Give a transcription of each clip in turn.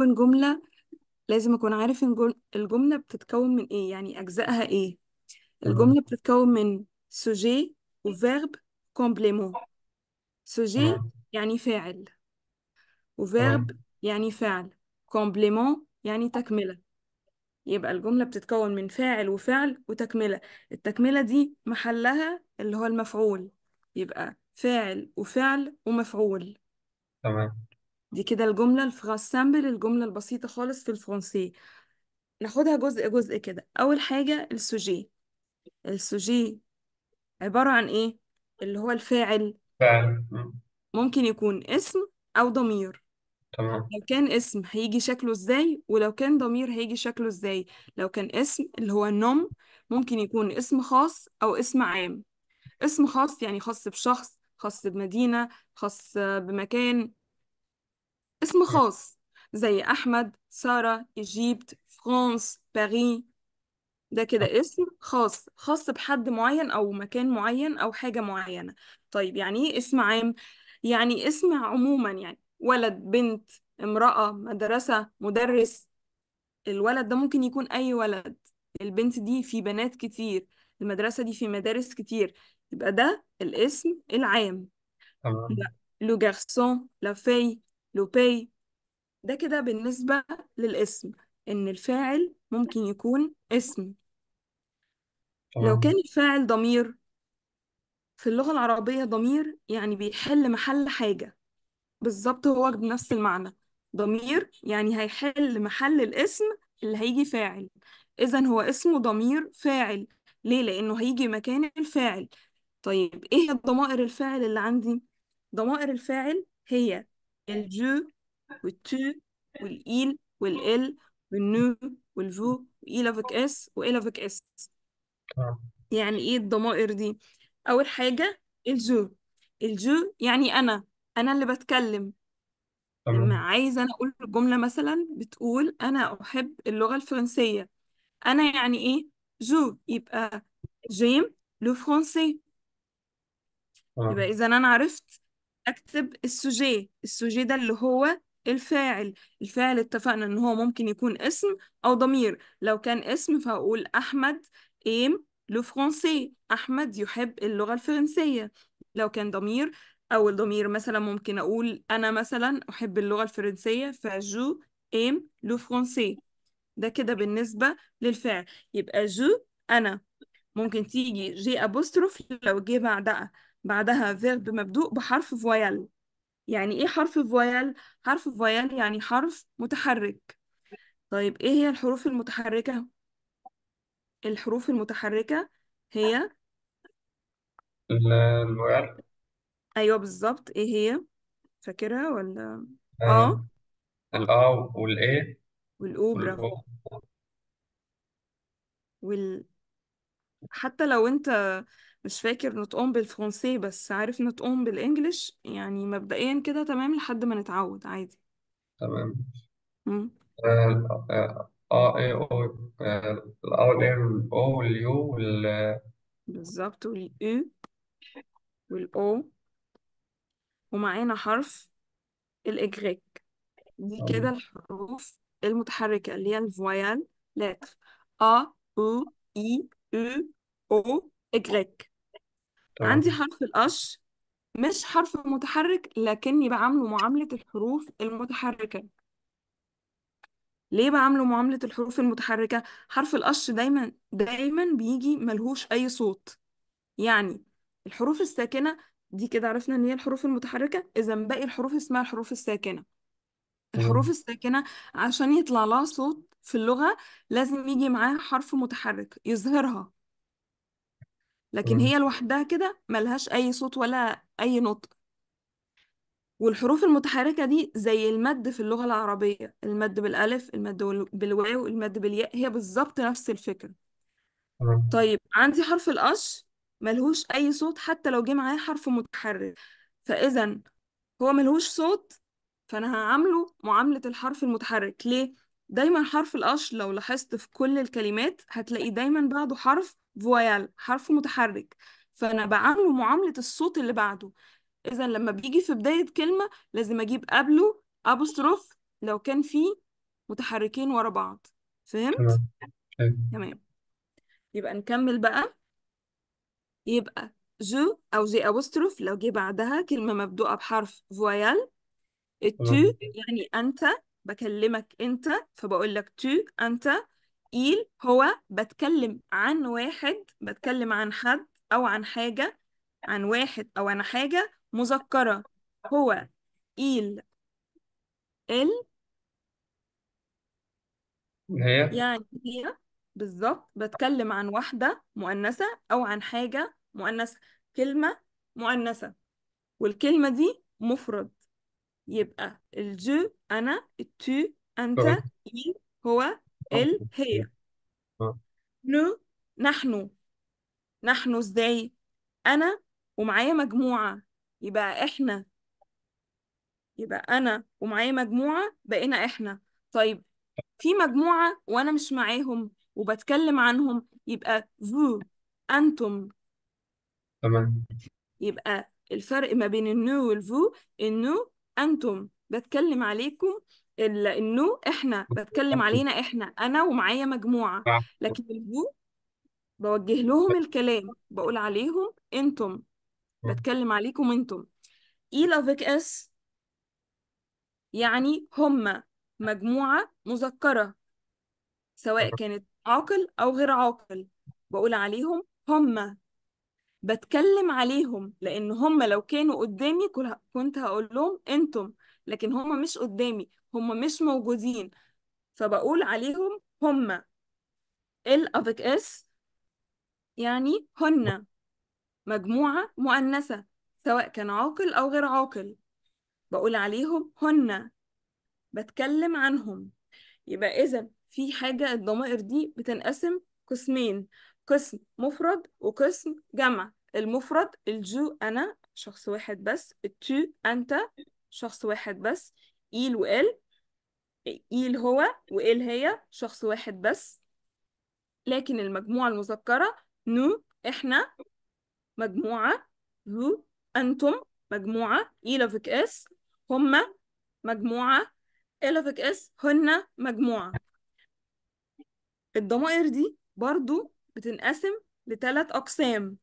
جملة لازم أكون عارف إن الجملة بتتكون من إيه يعني أجزائها إيه تمام الجملة بتتكون من سوجي وفيرب كومبليمون سوجي تمام يعني فاعل وفيرب يعني فعل كومبليمون يعني تكملة يبقى الجملة بتتكون من فاعل وفعل وتكملة التكملة دي محلها اللي هو المفعول يبقى فاعل وفعل ومفعول تمام دي كده الجملة الفراسامبل الجملة البسيطة خالص في الفرنسي ناخدها جزء جزء كده أول حاجة السوجي السوجي عبارة عن إيه؟ اللي هو الفاعل ممكن يكون اسم أو ضمير تمام لو كان اسم هيجي شكله ازاي ولو كان ضمير هيجي شكله ازاي لو كان اسم اللي هو النوم ممكن يكون اسم خاص أو اسم عام اسم خاص يعني خاص بشخص خاص بمدينة خاص بمكان اسم خاص زي أحمد سارة إيجيبت فرانس باريس ده كده اسم خاص خاص بحد معين أو مكان معين أو حاجة معينة طيب يعني إيه اسم عام؟ يعني اسم عموما يعني ولد بنت امرأة مدرسة مدرس الولد ده ممكن يكون أي ولد البنت دي في بنات كتير المدرسة دي في مدارس كتير يبقى ده الاسم العام تمام لو جارسون لا في لوباي ده كده بالنسبة للاسم إن الفاعل ممكن يكون اسم لو كان الفاعل ضمير في اللغة العربية ضمير يعني بيحل محل حاجة بالظبط هو بنفس المعنى ضمير يعني هيحل محل الاسم اللي هيجي فاعل إذا هو اسمه ضمير فاعل ليه؟ لأنه هيجي مكان الفاعل طيب إيه هي ضمائر الفاعل اللي عندي؟ ضمائر الفاعل هي الجو والتو والإيل والإل والنو والفو أفك إس أفك إس يعني إيه الضمائر دي أول حاجة الجو الجو يعني أنا أنا اللي بتكلم لما عايزة أنا أقول جملة مثلا بتقول أنا أحب اللغة الفرنسية أنا يعني إيه جو يبقى جيم لو فرونسي يبقى إذا أنا عرفت اكتب السجي السجي ده اللي هو الفاعل الفاعل اتفقنا ان هو ممكن يكون اسم او ضمير لو كان اسم فهقول احمد ايم لو فرونسي احمد يحب اللغة الفرنسية لو كان ضمير او الضمير مثلا ممكن اقول انا مثلا احب اللغة الفرنسية فجو ايم لو فرونسي ده كده بالنسبة للفعل يبقى جو انا ممكن تيجي جي ابوستروف لو جه بعدها بعدها فيرب مبدوء بحرف فويل يعني ايه حرف فويل حرف فويل يعني حرف متحرك طيب ايه هي الحروف المتحركة الحروف المتحركة هي الفويل ايوه بالظبط ايه هي فاكرها ولا اه, آه. الآ والإيه والاو برافو وال... حتى لو انت مش فاكر نطقهم بالفرنسي بس عارف نطقهم بالانجلش يعني مبدئيا كده تمام لحد ما نتعود عادي تمام مم. اه اي او الار ام او اليو وال بالظبط والاي والاو ومعانا حرف الاجريك دي كده الحروف المتحركة اللي هي الفويال لاتر ا او اي او او إجريك تمام اه. عندي حرف القش مش حرف متحرك لكني بعامله معاملة الحروف المتحركة ليه بعامله معاملة الحروف المتحركة حرف القش دايما دايما بيجي ملهوش أي صوت يعني الحروف الساكنة دي كده عرفنا إن هي الحروف المتحركة إذا باقي الحروف اسمها الحروف الساكنة اه. الحروف الساكنة عشان يطلع لها صوت في اللغة لازم يجي معاها حرف متحرك يظهرها لكن هي لوحدها كده ملهاش أي صوت ولا أي نطق والحروف المتحركة دي زي المد في اللغة العربية المد بالألف المد بالواو المد بالياء هي بالظبط نفس الفكرة آه. طيب عندي حرف الأش ملهوش أي صوت حتى لو جه معاه حرف متحرك فإذا هو ملهوش صوت فأنا هعامله معاملة الحرف المتحرك ليه؟ دايما حرف الأش لو لاحظت في كل الكلمات هتلاقي دايما بعده حرف فويال حرف متحرك فأنا بعامله معاملة الصوت اللي بعده إذا لما بيجي في بداية كلمة لازم أجيب قبله أبوستروف لو كان في متحركين ورا بعض فهمت؟ تمام تمام يبقى نكمل بقى يبقى جو أو جي أبوستروف لو جه بعدها كلمة مبدوءة بحرف فويال التو يعني أنت بكلمك أنت فبقول لك تو أنت إيل هو بتكلم عن واحد بتكلم عن حد أو عن حاجة عن واحد أو عن حاجة مذكرة هو إيل ال هي يعني هي بالظبط بتكلم عن واحدة مؤنثة أو عن حاجة مؤنثة كلمة مؤنثة والكلمة دي مفرد يبقى الجو أنا التو أنت إيل هو آه، ال هي نو يعني. آه. نحن نحن ازاي انا ومعايا مجموعة يبقى احنا يبقى انا ومعايا مجموعة بقينا احنا طيب في مجموعة وانا مش معاهم وبتكلم عنهم يبقى فو انتم تمام يبقى الفرق ما بين النو والفو النو انتم بتكلم عليكم إلا إنه إحنا بتكلم علينا إحنا أنا ومعايا مجموعة لكن الهو بوجه لهم الكلام بقول عليهم أنتم بتكلم عليكم أنتم e إيلافيك إس يعني هم مجموعة مذكرة سواء كانت عاقل أو غير عاقل بقول عليهم هم بتكلم عليهم لأن هم لو كانوا قدامي كنت هقول لهم أنتم لكن هم مش قدامي هم مش موجودين فبقول عليهم هم ال أبك اس يعني هن مجموعة مؤنثة سواء كان عاقل أو غير عاقل بقول عليهم هن بتكلم عنهم يبقى إذا في حاجة الضمائر دي بتنقسم قسمين قسم مفرد وقسم جمع المفرد الجو أنا شخص واحد بس التو أنت شخص واحد بس إيل وإل إيل هو وإل هي شخص واحد بس لكن المجموعة المذكرة نو إحنا مجموعة هو أنتم مجموعة إيل أفك إس هما مجموعة إيل أفك إس هن مجموعة الضمائر دي برضو بتنقسم لثلاث أقسام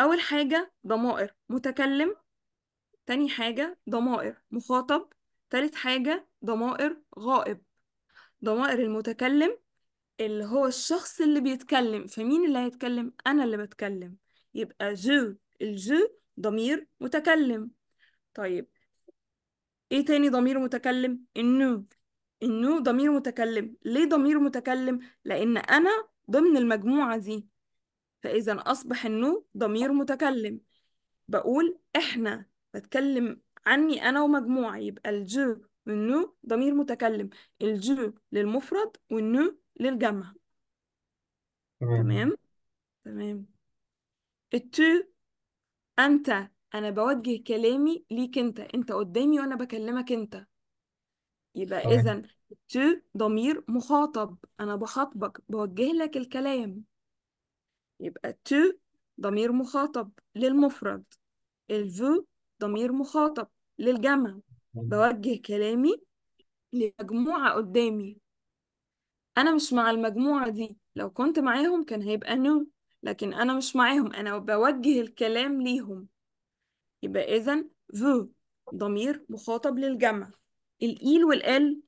أول حاجة ضمائر متكلم تاني حاجة ضمائر مخاطب تالت حاجة ضمائر غائب ضمائر المتكلم اللي هو الشخص اللي بيتكلم فمين اللي هيتكلم أنا اللي بتكلم يبقى جو الجو ضمير متكلم طيب ايه تاني ضمير متكلم النو النو ضمير متكلم ليه ضمير متكلم لان انا ضمن المجموعه دي فاذا اصبح النو ضمير متكلم بقول احنا بتكلم عني أنا ومجموعة يبقى الجو والنو ضمير متكلم الجو للمفرد والنو للجمع تمام تمام التو أنت أنا بوجه كلامي ليك أنت أنت قدامي وأنا بكلمك أنت يبقى تمام إذا تو ضمير مخاطب أنا بخاطبك بوجه لك الكلام يبقى تو ضمير مخاطب للمفرد الفو ضمير مخاطب للجمع بوجه كلامي لمجموعة قدامي أنا مش مع المجموعة دي لو كنت معاهم كان هيبقى نو لكن أنا مش معاهم أنا بوجه الكلام ليهم يبقى إذن ذو ضمير مخاطب للجمع الإيل والال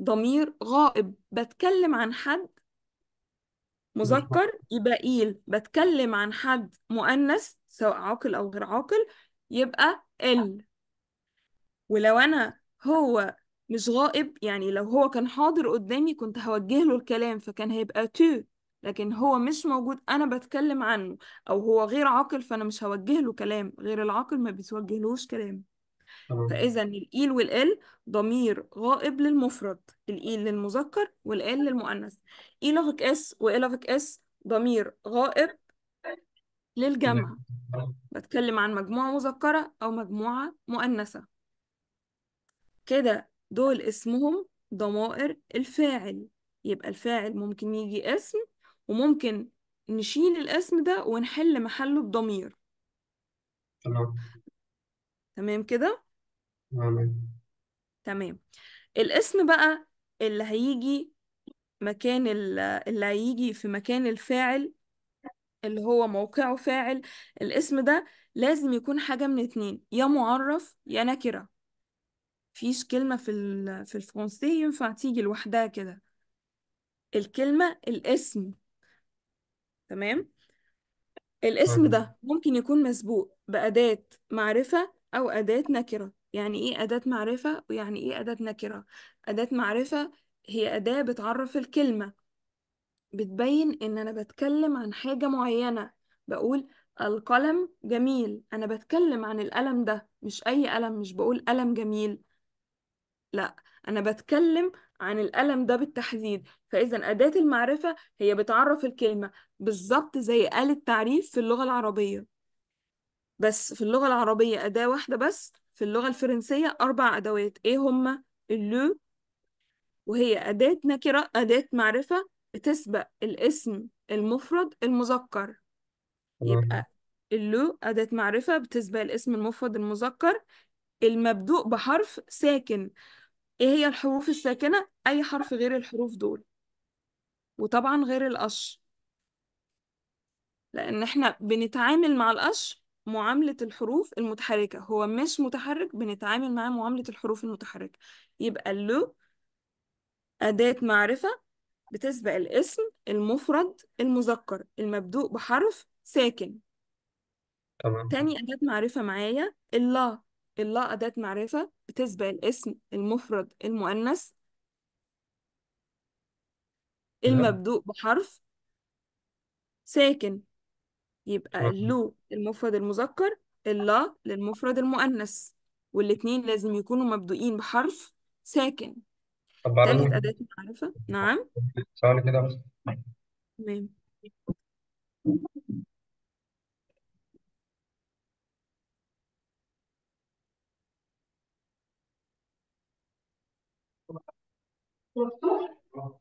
ضمير غائب بتكلم عن حد مذكر يبقى إيل بتكلم عن حد مؤنث سواء عاقل أو غير عاقل يبقى ال ولو أنا هو مش غائب يعني لو هو كان حاضر قدامي كنت هوجه له الكلام فكان هيبقى تو لكن هو مش موجود أنا بتكلم عنه أو هو غير عاقل فأنا مش هوجه له كلام غير العاقل ما بيتوجهلوش كلام فإذا الإيل والإل ضمير غائب للمفرد الإيل للمذكر والإل للمؤنث ايلوفك إس وإلفك إس ضمير غائب للجمع بتكلم عن مجموعة مذكرة أو مجموعة مؤنثة كده دول اسمهم ضمائر الفاعل يبقى الفاعل ممكن يجي اسم وممكن نشيل الاسم ده ونحل محله بضمير تمام تمام كده تمام تمام الاسم بقى اللي هيجي مكان اللي هيجي في مكان الفاعل اللي هو موقعه فاعل الاسم ده لازم يكون حاجة من اتنين يا معرف يا نكرة فيش كلمة في في الفرنسي ينفع تيجي لوحدها كده الكلمة الاسم تمام الاسم ده ممكن يكون مسبوق بأداة معرفة أو أداة نكرة يعني إيه أداة معرفة ويعني إيه أداة نكرة أداة معرفة هي أداة بتعرف الكلمة بتبين ان انا بتكلم عن حاجة معينة بقول القلم جميل انا بتكلم عن القلم ده مش اي قلم مش بقول قلم جميل لا انا بتكلم عن القلم ده بالتحديد فاذا أداة المعرفة هي بتعرف الكلمة بالظبط زي آلة تعريف في اللغة العربية بس في اللغة العربية أداة واحدة بس في اللغة الفرنسية أربع أدوات إيه هما اللو وهي أداة نكرة أداة معرفة بتسبق الاسم المفرد المذكر تمام يبقى اللو أداة معرفة بتسبق الاسم المفرد المذكر المبدوء بحرف ساكن ايه هي الحروف الساكنة؟ أي حرف غير الحروف دول وطبعا غير القش لأن احنا بنتعامل مع القش معاملة الحروف المتحركة هو مش متحرك بنتعامل معاه معاملة الحروف المتحركة يبقى اللو أداة معرفة بتسبق الاسم المفرد المذكر المبدوء بحرف ساكن تمام تاني أداة معرفة معايا اللا اللا أداة معرفة بتسبق الاسم المفرد المؤنث المبدوء بحرف ساكن يبقى لو المفرد المذكر اللا للمفرد المؤنث والاتنين لازم يكونوا مبدوئين بحرف ساكن طب تالت عرفني أداة معرفة نعم ثواني كده بس تمام مفتوح؟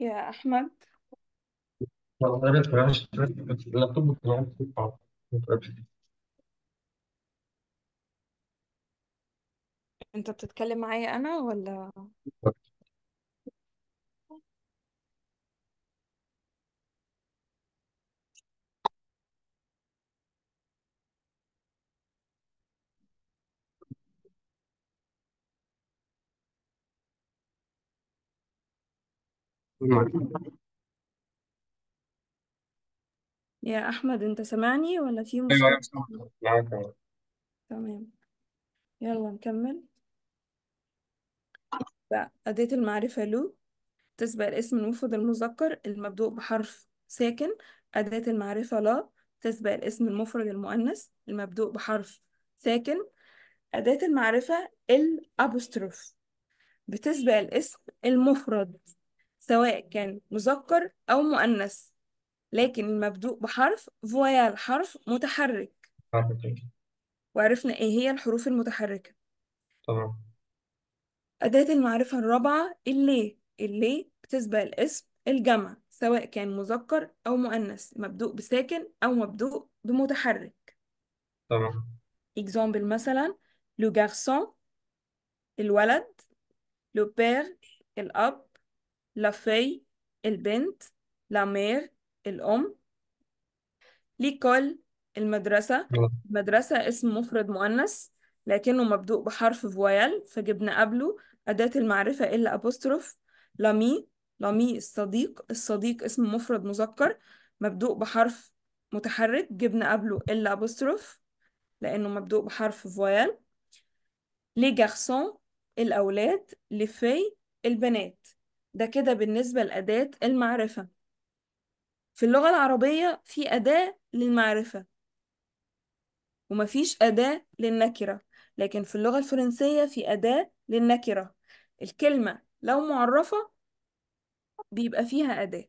يا أحمد أنت بتتكلم معايا أنا ولا يا أحمد أنت سامعني ولا في أيوة، أيوة، مشكلة؟ تمام يلا نكمل أداة المعرفة لو تسبق الاسم المفرد المذكر المبدوء بحرف ساكن أداة المعرفة لا تسبق الاسم المفرد المؤنث المبدوء بحرف ساكن أداة المعرفة الأبوستروف بتسبق الاسم المفرد سواء كان مذكر أو مؤنث لكن المبدوء بحرف فويال حرف متحرك وعرفنا إيه هي الحروف المتحركة تمام أداة المعرفة الرابعة اللي اللي بتسبق الاسم الجمع سواء كان مذكر أو مؤنث مبدوء بساكن أو مبدوء بمتحرك تمام إكزامبل مثلا لو garçon الولد لو بير الأب لافي البنت لامير الأم ليكول المدرسة المدرسة اسم مفرد مؤنث لكنه مبدوء بحرف فويل فجبنا قبله أداة المعرفة إلا أبوستروف لامي لامي الصديق الصديق اسم مفرد مذكر مبدوء بحرف متحرك جبنا قبله إلا أبوستروف لأنه مبدوء بحرف فويل لي جارسون الأولاد لي في البنات ده كده بالنسبة لأداة المعرفة في اللغة العربية في أداة للمعرفة ومفيش أداة للنكرة لكن في اللغة الفرنسية في أداة للنكرة الكلمة لو معرفة بيبقى فيها أداة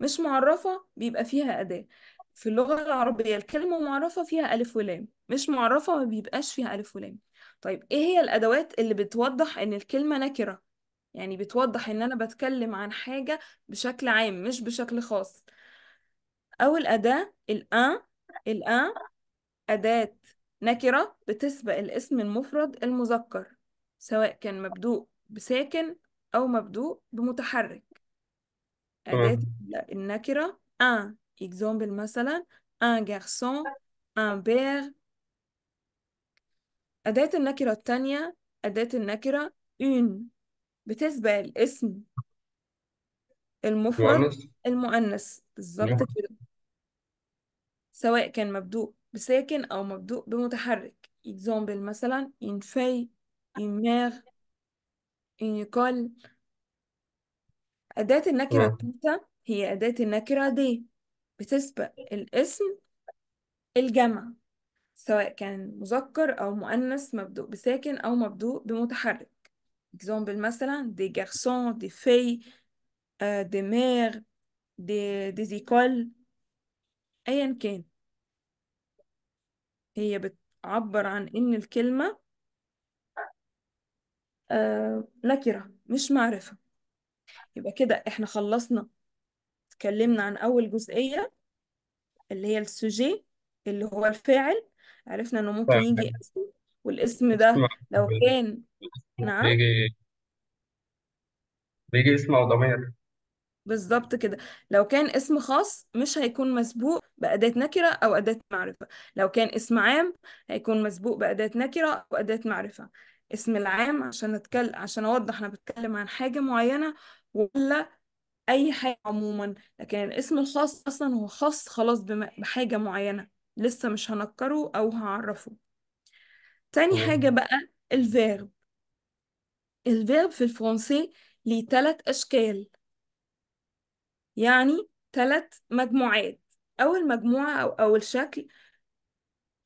مش معرفة بيبقى فيها أداة في اللغة العربية الكلمة معرفة فيها ألف ولام مش معرفة ما بيبقاش فيها ألف ولام طيب إيه هي الأدوات اللي بتوضح إن الكلمة نكرة يعني بتوضح ان انا بتكلم عن حاجة بشكل عام مش بشكل خاص او الاداة الان الان اداة نكرة بتسبق الاسم المفرد المذكر سواء كان مبدوء بساكن او مبدوء بمتحرك اداة النكرة ان اكزامبل مثلا ان garçon ان بير أداة النكرة التانية أداة النكرة une بتسبق الاسم المفرد مؤنث المؤنث بالظبط كده سواء كان مبدوء بساكن أو مبدوء بمتحرك example مثلا إن في إن mère إن يقال أداة النكرة الثالثة هي أداة النكرة دي بتسبق الاسم الجمع سواء كان مذكر أو مؤنث مبدوء بساكن أو مبدوء بمتحرك exemple مثلا des garçons des filles دي euh, des دي des, زيكول écoles أيا كان هي بتعبر عن إن الكلمة آه نكرة مش معرفة يبقى كده إحنا خلصنا اتكلمنا عن أول جزئية اللي هي السوجي اللي هو الفاعل عرفنا إنه ممكن يجي اسم والاسم ده لو كان نعم بيجي بيجي اسم أو ضمير بالظبط كده لو كان اسم خاص مش هيكون مسبوق بأداة نكرة أو أداة معرفة لو كان اسم عام هيكون مسبوق بأداة نكرة أو أداة معرفة اسم العام عشان أتكل... عشان أوضح أنا بتكلم عن حاجة معينة ولا أي حاجة عموما لكن الاسم الخاص أصلا هو خاص خلاص بحاجة معينة لسه مش هنكره أو هعرفه تاني حاجة بقى الفيرب الفيرب في الفرنسي ليه تلات أشكال يعني تلات مجموعات أول مجموعة أو أول شكل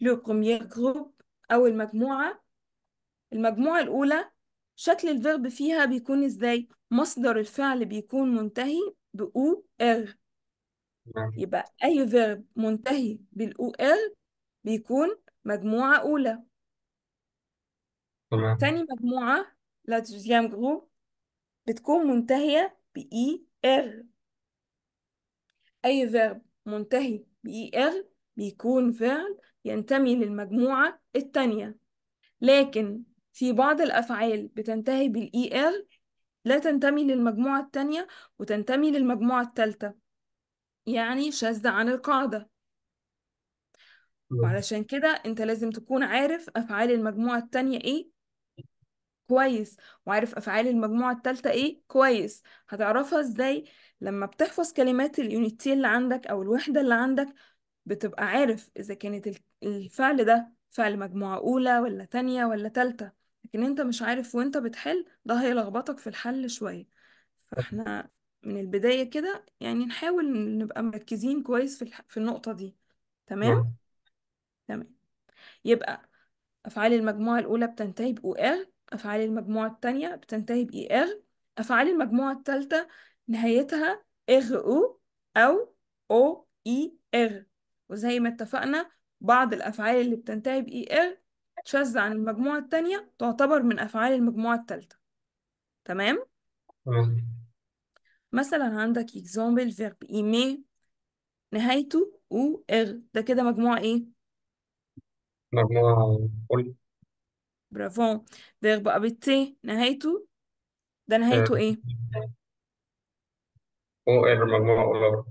لو بروميير جروب أول مجموعة المجموعة الأولى شكل الفيرب فيها بيكون إزاي مصدر الفعل بيكون منتهي بأو إر يبقى أي فيرب منتهي بالأو إر بيكون مجموعة أولى تمام تاني مجموعة لا دوزيام جروب بتكون منتهية ب ER أي فيرب منتهي ب ER بيكون فعل ينتمي للمجموعة التانية لكن في بعض الأفعال بتنتهي بالـ -ER لا تنتمي للمجموعة التانية وتنتمي للمجموعة التالتة يعني شاذة عن القاعدة وعلشان كده انت لازم تكون عارف أفعال المجموعة التانية ايه كويس وعارف افعال المجموعه الثالثه ايه كويس هتعرفها ازاي لما بتحفظ كلمات اليونيتي اللي عندك او الوحده اللي عندك بتبقى عارف اذا كانت الفعل ده فعل مجموعه اولى ولا تانية ولا تالتة لكن انت مش عارف وانت بتحل ده هيلخبطك في الحل شويه فاحنا من البدايه كده يعني نحاول نبقى مركزين كويس في في النقطه دي تمام تمام يبقى افعال المجموعه الاولى بتنتهي بو أفعال المجموعة التانية بتنتهي بـ إغ أفعال المجموعة التالتة نهايتها إغ أو أو أو إي إغ وزي ما اتفقنا بعض الأفعال اللي بتنتهي بـ إغ تشذ عن المجموعة التانية تعتبر من أفعال المجموعة التالتة تمام؟ مثلا عندك example verb إيمي نهايته أو إغ ده كده مجموعة إيه؟ مجموعة قولي برافو فيرب بقى بالت نهايته ده نهايته آه. ايه أو إر مجموعة أولار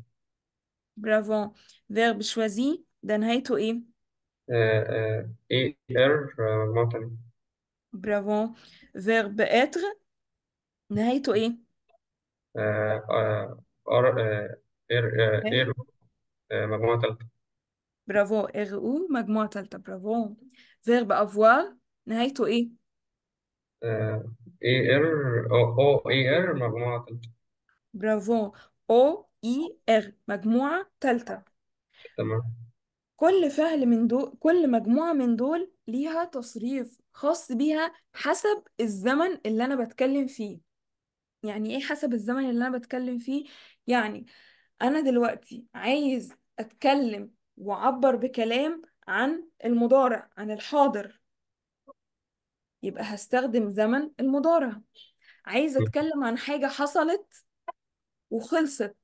برافو فيرب شوازي ده نهايته ايه إي إر مجموعة برافو فيرب اتر نهايته ايه آه، آه، أر إر إر إيه. مجموعة تالتة برافو ار او مجموعة ثالثه برافو فيرب افوار نهايته ايه اي آه، ار او اي ار مجموعة تالتة برافو او اي ار مجموعة تالتة تمام كل فعل من دول كل مجموعة من دول ليها تصريف خاص بيها حسب الزمن اللي انا بتكلم فيه يعني ايه حسب الزمن اللي انا بتكلم فيه يعني انا دلوقتي عايز اتكلم واعبر بكلام عن المضارع عن الحاضر يبقى هستخدم زمن المضارع عايزة أتكلم عن حاجة حصلت وخلصت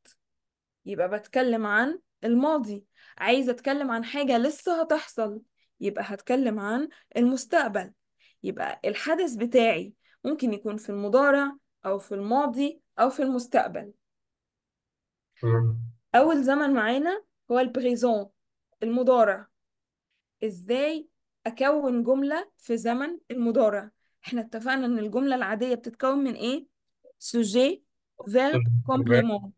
يبقى بتكلم عن الماضي عايزة أتكلم عن حاجة لسه هتحصل يبقى هتكلم عن المستقبل يبقى الحدث بتاعي ممكن يكون في المضارع أو في الماضي أو في المستقبل أول زمن معانا هو البريزون المضارع إزاي اكون جمله في زمن المضارع احنا اتفقنا ان الجمله العاديه بتتكون من ايه سوجي فيرب كومبليمون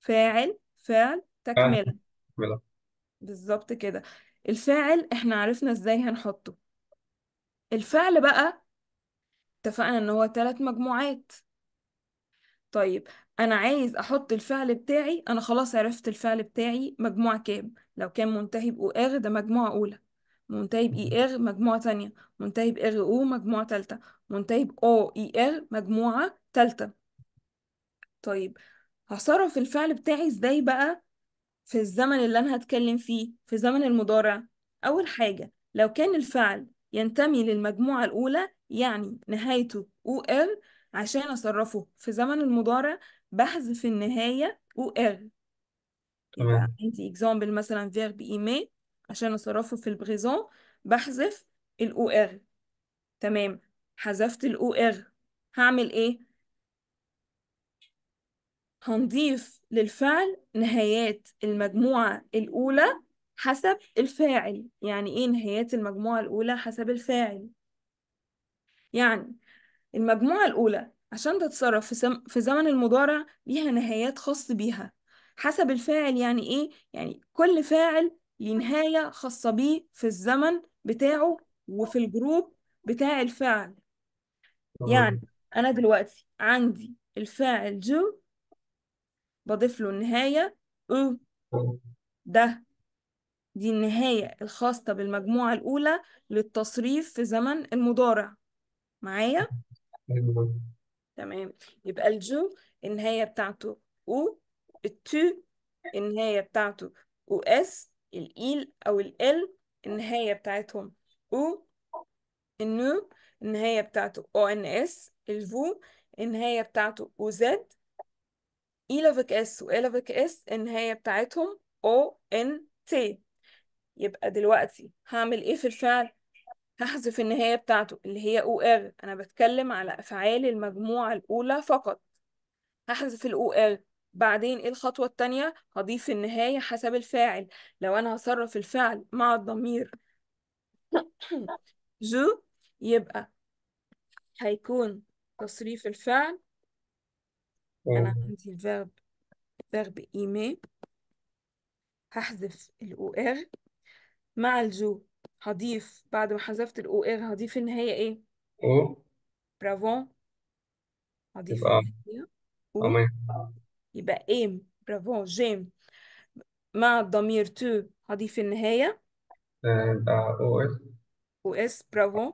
فاعل فعل تكمله بالظبط كده الفاعل احنا عرفنا ازاي هنحطه الفعل بقى اتفقنا ان هو ثلاث مجموعات طيب انا عايز احط الفعل بتاعي انا خلاص عرفت الفعل بتاعي مجموعة كام لو كان منتهي بأو ده مجموعة اولى منتهي ب ER مجموعة تانية منتهي ب RO مجموعة تالتة منتهي ب OER مجموعة تالتة طيب هصرف الفعل بتاعي ازاي بقى في الزمن اللي انا هتكلم فيه في زمن المضارع اول حاجة لو كان الفعل ينتمي للمجموعة الاولى يعني نهايته OR ار عشان اصرفه في زمن المضارع بحذف النهاية OR. ار يبقى تمام عندي example مثلا verb aimer عشان أصرفه في البريزون بحذف ال OR تمام حذفت ال OR هعمل إيه؟ هنضيف للفعل نهايات المجموعة الأولى حسب الفاعل يعني إيه نهايات المجموعة الأولى حسب الفاعل يعني المجموعة الأولى عشان تتصرف في, في زمن المضارع ليها نهايات خاص بيها حسب الفاعل يعني إيه؟ يعني كل فاعل لنهاية نهاية خاصة بيه في الزمن بتاعه وفي الجروب بتاع الفعل يعني أنا دلوقتي عندي الفاعل جو بضيف له النهاية أو ده دي النهاية الخاصة بالمجموعة الأولى للتصريف في زمن المضارع معايا؟ تمام يبقى الجو النهاية بتاعته أو التو النهاية بتاعته أو اس الإيل أو الإل النهاية بتاعتهم أو النو النهاية بتاعته أو إن إس الفو النهاية بتاعته أو زد إي e لافك إس وإلافك إس النهاية بتاعتهم أو إن تي يبقى دلوقتي هعمل إيه في الفعل؟ هحذف النهاية بتاعته اللي هي أو إر أنا بتكلم على أفعال المجموعة الأولى فقط هحذف الأو إر بعدين ايه الخطوة التانية هضيف النهاية حسب الفاعل لو انا هصرف الفعل مع الضمير جو يبقى هيكون تصريف الفعل انا عندي الفيرب فيرب ايمي هحذف الاو ار مع الجو هضيف بعد ما حذفت الاو ار هضيف النهاية ايه او برافو هضيف النهاية او يبقى ايم برافو جيم مع الضمير تو هضيف النهاية او اس او اس برافو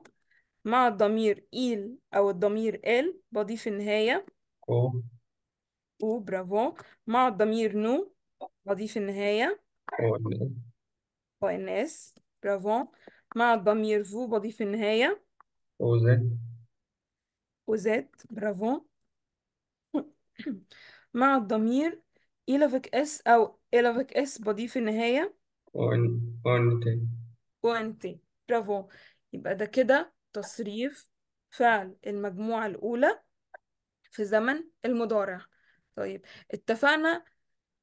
مع الضمير إيل أو الضمير إل بضيف النهاية أو أو برافو مع الضمير نو بضيف النهاية أو إن أو إن إس برافو مع الضمير فو بضيف النهاية أو زد أو زد برافو مع الضمير إلافيك اس أو إلافيك اس بضيف النهاية وان وان تاني وأنت برافو يبقى ده كده تصريف فعل المجموعة الأولى في زمن المضارع طيب اتفقنا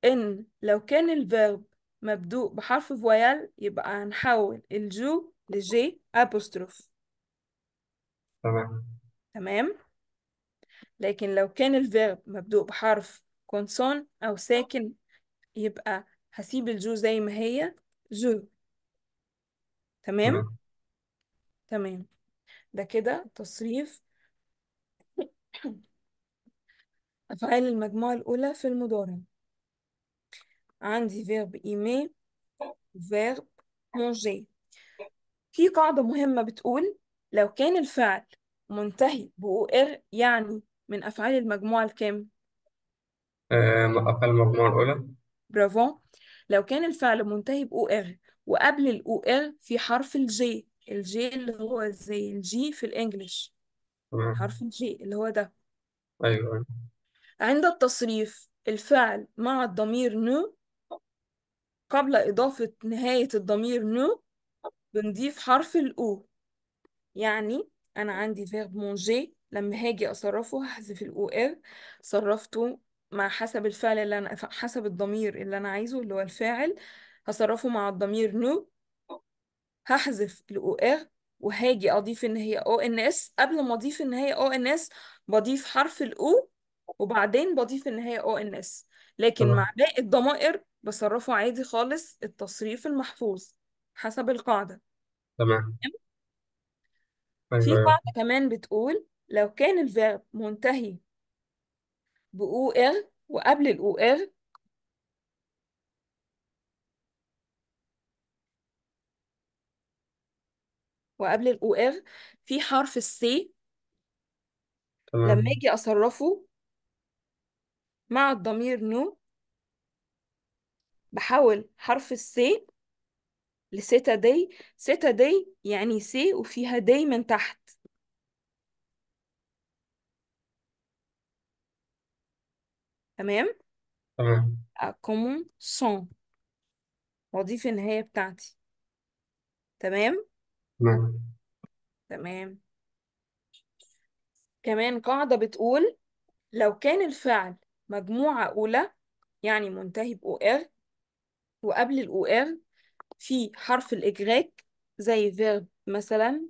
إن لو كان الفيرب مبدوء بحرف فويال يبقى هنحول الجو لجي أبوستروف تمام تمام لكن لو كان الفيرب مبدوء بحرف كونسون أو ساكن يبقى هسيب الجو زي ما هي جو تمام؟ تمام ده كده تصريف أفعال المجموعة الأولى في المضارع عندي فيرب إيمي فيرب مونجي في قاعدة مهمة بتقول لو كان الفعل منتهي بو ار يعني من أفعال المجموعة الكام؟ آه، أفعال المجموعة الأولى برافو لو كان الفعل منتهي بـ OR وقبل الـ OR في حرف الجي الجي اللي هو زي الجي في الإنجليش حرف الجي اللي هو ده أيوة،, أيوه عند التصريف الفعل مع الضمير نو قبل إضافة نهاية الضمير نو بنضيف حرف الأو يعني أنا عندي فيرب مونجي لما هاجي أصرفه هحذف الأو إر صرفته مع حسب الفعل اللي أنا حسب الضمير اللي أنا عايزه اللي هو الفاعل هصرفه مع الضمير نو هحذف الأو إر وهاجي أضيف إن هي أو إن إس قبل ما أضيف إن هي أو إن إس بضيف حرف الأو وبعدين بضيف إن هي أو إن إس لكن مع باقي الضمائر بصرفه عادي خالص التصريف المحفوظ حسب القاعدة تمام في أيوه، أيوه. قاعدة كمان بتقول لو كان الفيرب منتهي بأو إر وقبل الأو إر وقبل الأو إر في حرف السي لما أجي أصرفه مع الضمير نو بحول حرف السي لسيتا دي سيتا دي يعني سي وفيها دي من تحت تمام تمام أقوم سون وأضيف النهاية بتاعتي تمام تمام تمام كمان قاعدة بتقول لو كان الفعل مجموعة أولى يعني منتهي بـ OR وقبل الـ OR في حرف الإجراك زي verb مثلا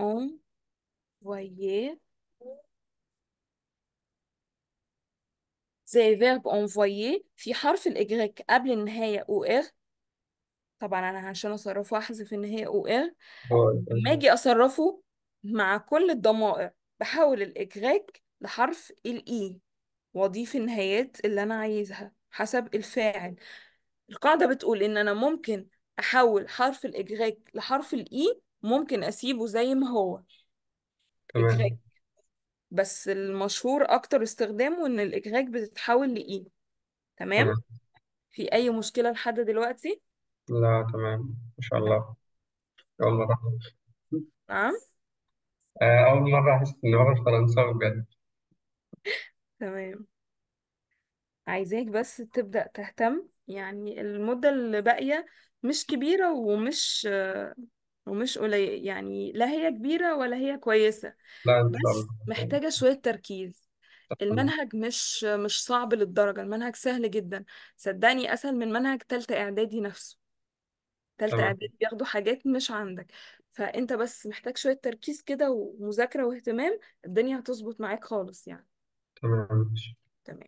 envoyer زي verb envoyer في حرف الإجريك قبل النهاية ار طبعا أنا عشان أصرفه احذف النهاية أه، ار لما أجي أصرفه مع كل الضمائر بحول الإجريك لحرف اي e، وأضيف النهايات اللي أنا عايزها حسب الفاعل القاعدة بتقول إن أنا ممكن أحول حرف الإجريك لحرف اي e، ممكن أسيبه زي ما هو تمام بس المشهور اكتر استخدامه ان الاجهاج بتتحول لايد تمام تمام في اي مشكلة لحد دلوقتي لا تمام إن شاء الله أول مرة نعم آه، أول مرة أحس إني بعرف فرنساوي بجد تمام عايزاك بس تبدأ تهتم يعني المدة اللي باقية مش كبيرة ومش ومش قليل يعني لا هي كبيرة ولا هي كويسة لا ان شاء بس محتاجة شوية تركيز المنهج مش مش صعب للدرجة المنهج سهل جدا صدقني أسهل من منهج تالتة إعدادي نفسه تالتة تمام إعدادي بياخدوا حاجات مش عندك فأنت بس محتاج شوية تركيز كده ومذاكرة واهتمام الدنيا هتظبط معاك خالص يعني تمام تمام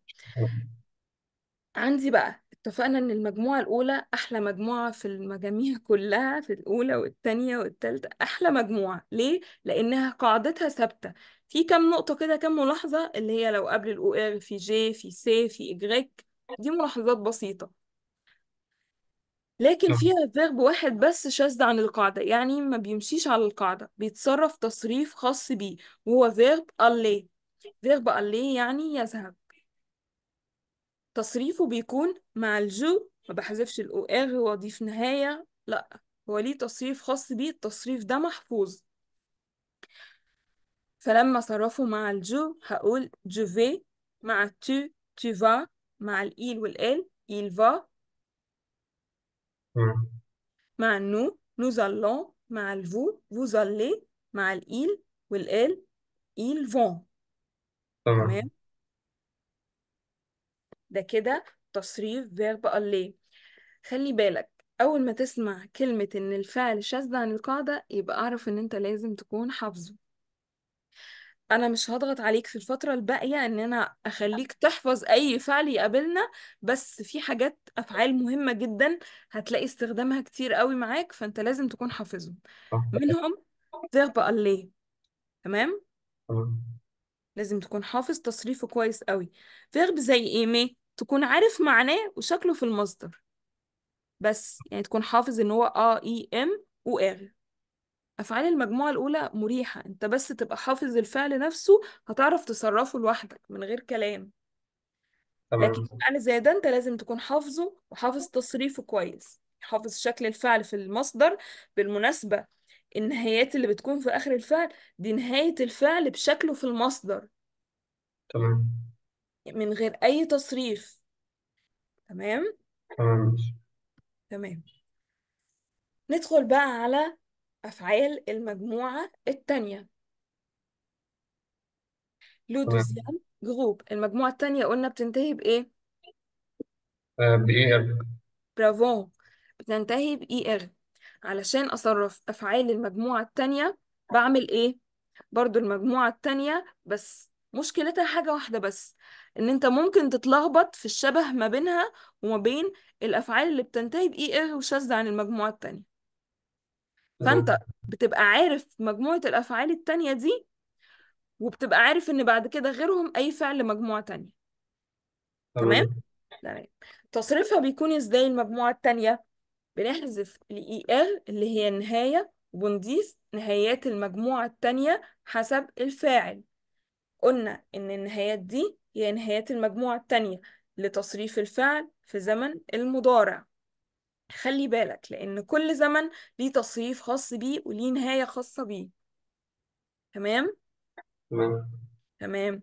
عندي بقى اتفقنا ان المجموعة الاولى احلى مجموعة في المجاميع كلها في الاولى والتانية والتالتة احلى مجموعة ليه؟ لانها قاعدتها ثابتة في كام نقطة كده كام ملاحظة اللي هي لو قبل الاو ار في جي في سي في اجريك دي ملاحظات بسيطة لكن نعم. فيها فيرب واحد بس شاذ عن القاعدة يعني ما بيمشيش على القاعدة بيتصرف تصريف خاص بيه وهو فيرب الله فيرب الله يعني يذهب تصريفه بيكون مع الجو ما بحذفش الأو آر وأضيف نهاية لأ هو ليه تصريف خاص بيه التصريف ده محفوظ فلما صرفه مع الجو هقول جو في مع تو تو فا مع الإيل والإل إيل فا مع نو نو allons مع الفو vous allez مع الإيل والإل إيل فون تمام ده كده تصريف فيرب ألي خلي بالك أول ما تسمع كلمة إن الفعل شاذ عن القاعدة يبقى أعرف إن أنت لازم تكون حافظه انا مش هضغط عليك في الفتره الباقيه ان انا اخليك تحفظ اي فعل يقابلنا بس في حاجات افعال مهمه جدا هتلاقي استخدامها كتير قوي معاك فانت لازم تكون حافظه منهم فيرب ألي تمام لازم تكون حافظ تصريفه كويس قوي فيرب زي إيه؟ aimer تكون عارف معناه وشكله في المصدر بس يعني تكون حافظ ان هو اه اي ام واغ افعال المجموعه الاولى مريحه انت بس تبقى حافظ الفعل نفسه هتعرف تصرفه لوحدك من غير كلام تمام لكن فعل زي ده انت لازم تكون حافظه وحافظ تصريفه كويس حافظ شكل الفعل في المصدر بالمناسبه النهايات اللي بتكون في اخر الفعل دي نهايه الفعل بشكله في المصدر تمام من غير أي تصريف تمام تمام تمام ندخل بقى على أفعال المجموعة التانية لو دوزيام جروب المجموعة التانية قلنا بتنتهي بإيه؟ آه، بإيه برافو بتنتهي بإي إر علشان أصرف أفعال المجموعة التانية بعمل إيه؟ برضو المجموعة التانية بس مشكلتها حاجة واحدة بس ان انت ممكن تتلخبط في الشبه ما بينها وما بين الافعال اللي بتنتهي باي ار وشاذة عن المجموعه التانية فانت بتبقى عارف مجموعه الافعال التانية دي وبتبقى عارف ان بعد كده غيرهم اي فعل مجموعه تانية تمام تمام تصريفها بيكون ازاي المجموعه التانية بنحذف الاي ار اللي هي النهايه وبنضيف نهايات المجموعه التانية حسب الفاعل قلنا ان النهايات دي يعني هي نهايات المجموعة التانية لتصريف الفعل في زمن المضارع خلي بالك لأن كل زمن ليه تصريف خاص بيه وليه نهاية خاصة بيه تمام؟ تمام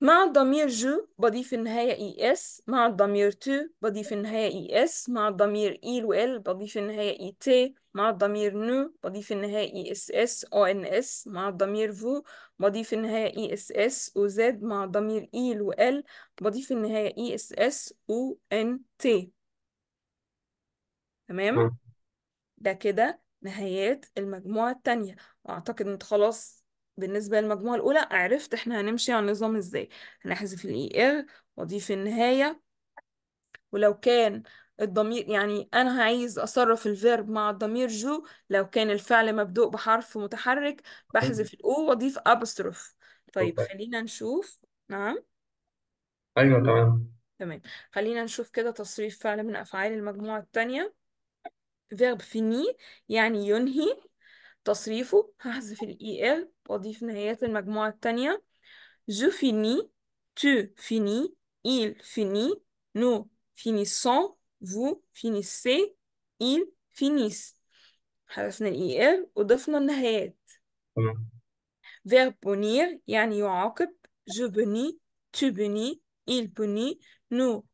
مع الضمير جو بضيف النهاية اي e اس مع الضمير تو بضيف النهاية اي e اس مع الضمير e إيل وال بضيف النهاية اي تي مع الضمير نو بضيف النهائي اس اس او ان اس مع الضمير فو بضيف النهائي اس اس زد مع الضمير ايل وال بضيف النهائي اس اس او ان تي تمام ده كده نهايات المجموعة التانية وأعتقد أنت خلاص بالنسبة للمجموعة الأولى عرفت إحنا هنمشي على النظام إزاي هنحذف الإي إر وأضيف النهاية ولو كان الضمير يعني أنا عايز أصرف الفيرب مع الضمير جو لو كان الفعل مبدوء بحرف متحرك بحذف الأو وأضيف أبستروف طيب أوكي. خلينا نشوف نعم أيوه تمام تمام خلينا نشوف كده تصريف فعل من أفعال المجموعة التانية فيرب فيني يعني ينهي تصريفه هحذف الإي إل e وأضيف نهايات المجموعة التانية جو فيني تو فيني il فيني نو فينيسون vous finissez ils finissent حذفنا الاي er وضفنا النهايات تمام verbe punir يعني يعاقب je punis tu punis il punit nous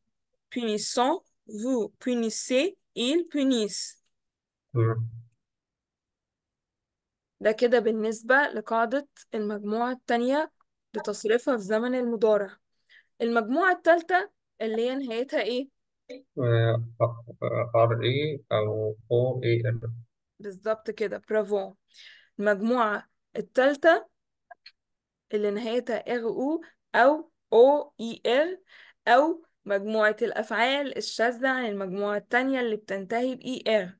punissons vous punissez ils punissent ده كده بالنسبة لقاعدة المجموعة التانية لتصريفها في زمن المضارع المجموعة التالتة اللي هي نهايتها ايه ار اي او او اي ار بالظبط كده برافو المجموعة التالتة اللي نهايتها ار او او او اي ار او مجموعة الأفعال الشاذة عن المجموعة التانية اللي بتنتهي بإي آر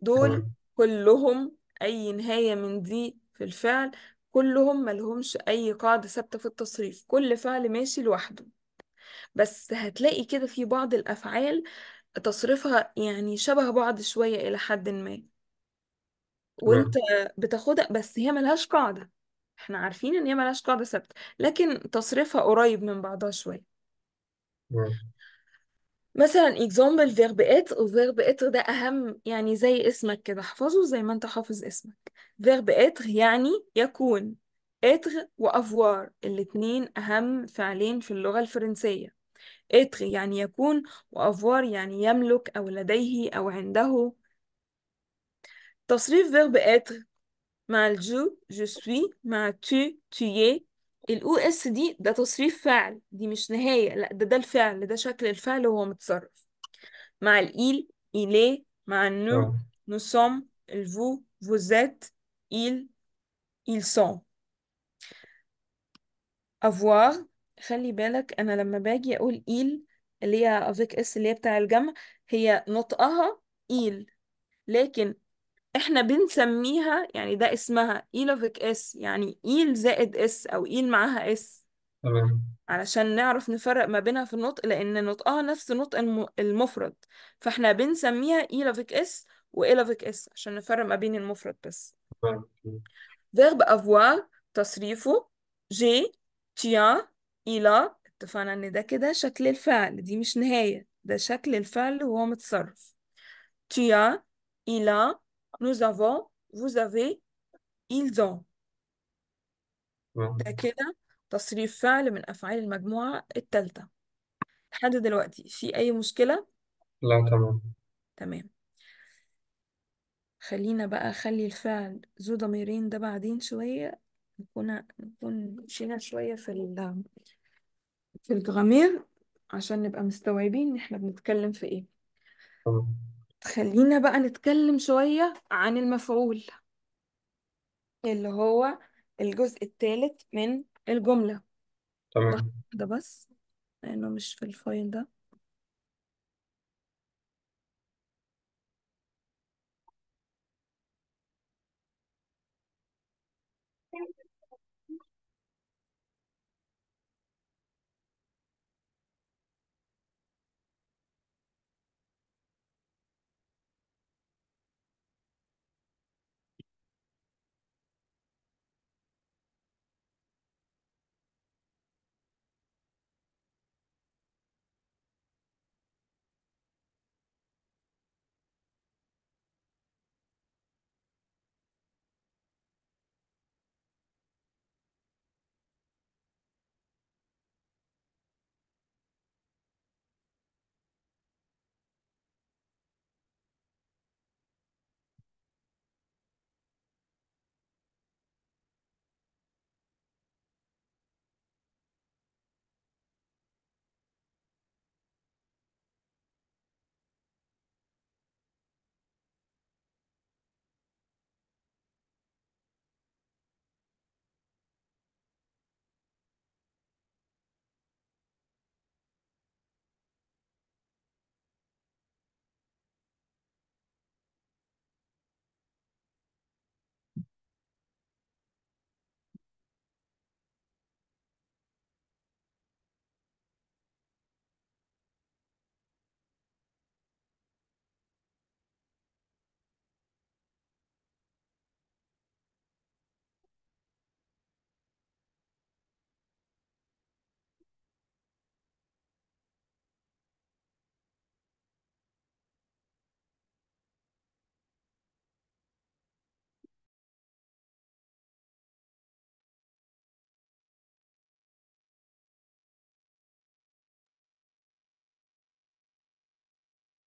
دول كلهم أي نهاية من دي في الفعل كلهم ملهمش أي قاعدة ثابتة في التصريف كل فعل ماشي لوحده بس هتلاقي كده في بعض الأفعال تصرفها يعني شبه بعض شوية إلى حد ما وانت بتاخدها بس هي ملهاش قاعدة احنا عارفين ان هي ملهاش قاعدة ثابتة لكن تصرفها قريب من بعضها شوية مثلا example verb être verb être ده أهم يعني زي اسمك كده احفظه زي ما انت حافظ اسمك verb être يعني يكون اتر وافوار الاتنين اهم فعلين في اللغة الفرنسية اتر يعني يكون وافوار يعني يملك او لديه او عنده تصريف verb إتر مع الجو جو سوي مع tu tu الاو اس دي ده تصريف فعل دي مش نهاية لا ده ده الفعل ده شكل الفعل وهو متصرف مع الإيل إيلي مع النو نو سوم الفو فوزات إيل إيل سون افوار خلي بالك انا لما باجي اقول ايل اللي هي افيك اس اللي هي بتاع الجمع هي نطقها ايل لكن احنا بنسميها يعني ده اسمها ايل افيك اس يعني ايل زائد اس او ايل معاها اس تمام علشان نعرف نفرق ما بينها في النطق لان نطقها نفس نطق المفرد فاحنا بنسميها ايل افيك اس وايل افيك اس عشان نفرق ما بين المفرد بس تمام افوار تصريفه جي تيا إلى اتفقنا إن ده كده شكل الفعل دي مش نهاية ده شكل الفعل وهو متصرف تيا إلى nous avons vous avez ils ont ده كده تصريف فعل من أفعال المجموعة التالتة لحد دلوقتي في أي مشكلة؟ لا تمام تمام خلينا بقى خلي الفعل ذو ضميرين ده بعدين شوية نكون نكون مشينا شوية في ال في الجرامير عشان نبقى مستوعبين إن إحنا بنتكلم في إيه تمام. خلينا بقى نتكلم شوية عن المفعول اللي هو الجزء الثالث من الجملة تمام. ده بس لأنه مش في الفايل ده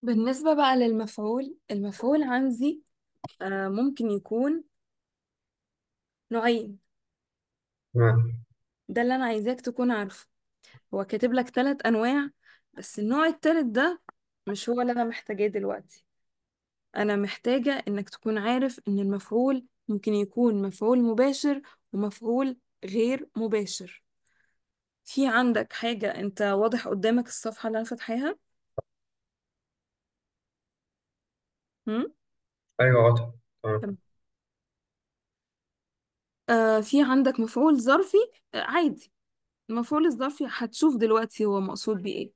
بالنسبة بقى للمفعول المفعول عندي آه، ممكن يكون نوعين نعم. ده اللي أنا عايزاك تكون عارفه هو كاتب لك ثلاث أنواع بس النوع التالت ده مش هو اللي أنا محتاجاه دلوقتي أنا محتاجة إنك تكون عارف إن المفعول ممكن يكون مفعول مباشر ومفعول غير مباشر في عندك حاجة أنت واضح قدامك الصفحة اللي أنا فاتحاها هم؟ ايوه واضح تمام آه في عندك مفعول ظرفي آه عادي المفعول الظرفي هتشوف دلوقتي هو مقصود بإيه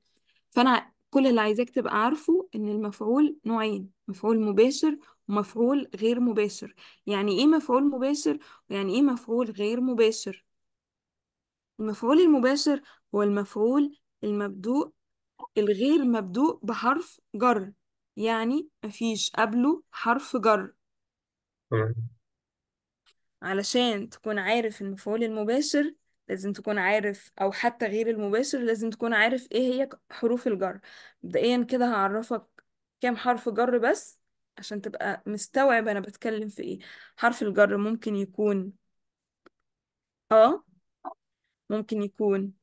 فانا كل اللي عايزاك تبقى عارفه ان المفعول نوعين مفعول مباشر ومفعول غير مباشر يعني ايه مفعول مباشر ويعني ايه مفعول غير مباشر المفعول المباشر هو المفعول المبدوء الغير مبدوء بحرف جر يعني مفيش قبله حرف جر تمام علشان تكون عارف المفعول المباشر لازم تكون عارف او حتى غير المباشر لازم تكون عارف ايه هي حروف الجر مبدئيا كده هعرفك كام حرف جر بس عشان تبقى مستوعب انا بتكلم في ايه حرف الجر ممكن يكون اه ممكن يكون